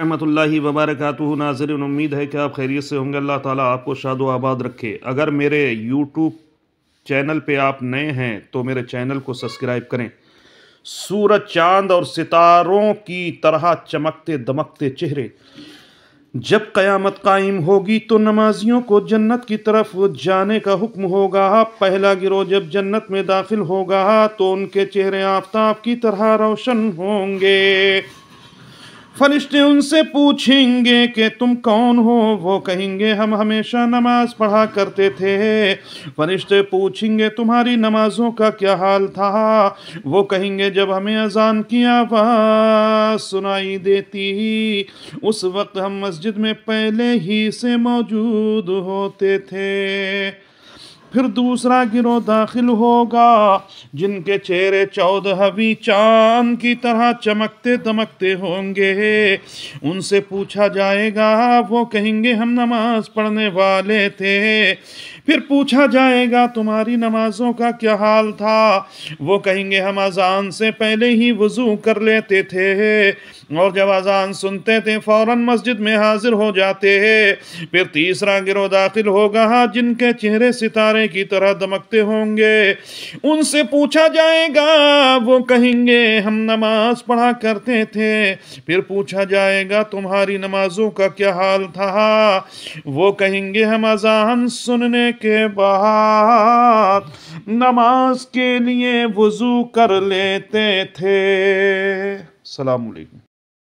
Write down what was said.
लाही वबरकत नाजरन उम्मीद है कि आप खैरियत से होंगे अल्लाह ताला आपको शाद व आबाद रखे अगर मेरे यूट्यूब चैनल पे आप नए हैं तो मेरे चैनल को सब्सक्राइब करें सूरज चांद और सितारों की तरह चमकते दमकते चेहरे जब क़यामत कायम होगी तो नमाजियों को जन्नत की तरफ जाने का हुक्म होगा पहला गिरोह जब जन्नत में दाखिल होगा तो उनके चेहरे आफ्ताब की तरह रोशन होंगे फरिश्ते उनसे पूछेंगे कि तुम कौन हो वो कहेंगे हम हमेशा नमाज पढ़ा करते थे फरिश्ते पूछेंगे तुम्हारी नमाजों का क्या हाल था वो कहेंगे जब हमें अजान की आवाज़ सुनाई देती उस वक्त हम मस्जिद में पहले ही से मौजूद होते थे फिर दूसरा गिरोह दाखिल होगा जिनके चेहरे भी चांद की तरह चमकते दमकते होंगे उनसे पूछा जाएगा वो कहेंगे हम नमाज पढ़ने वाले थे फिर पूछा जाएगा तुम्हारी नमाजों का क्या हाल था वो कहेंगे हम अजान से पहले ही वज़ू कर लेते थे और जब अजान सुनते थे फ़ौर मस्जिद में हाजिर हो जाते हैं फिर तीसरा गिरोह दाखिल होगा जिनके चेहरे सितारे की तरह दमकते होंगे उनसे पूछ पूछा जाएगा वो कहेंगे हम नमाज पढ़ा करते थे फिर पूछा जाएगा तुम्हारी नमाजों का क्या हाल था वो कहेंगे हम अजान सुनने के बाद नमाज के लिए वजू कर लेते थे सलामकुम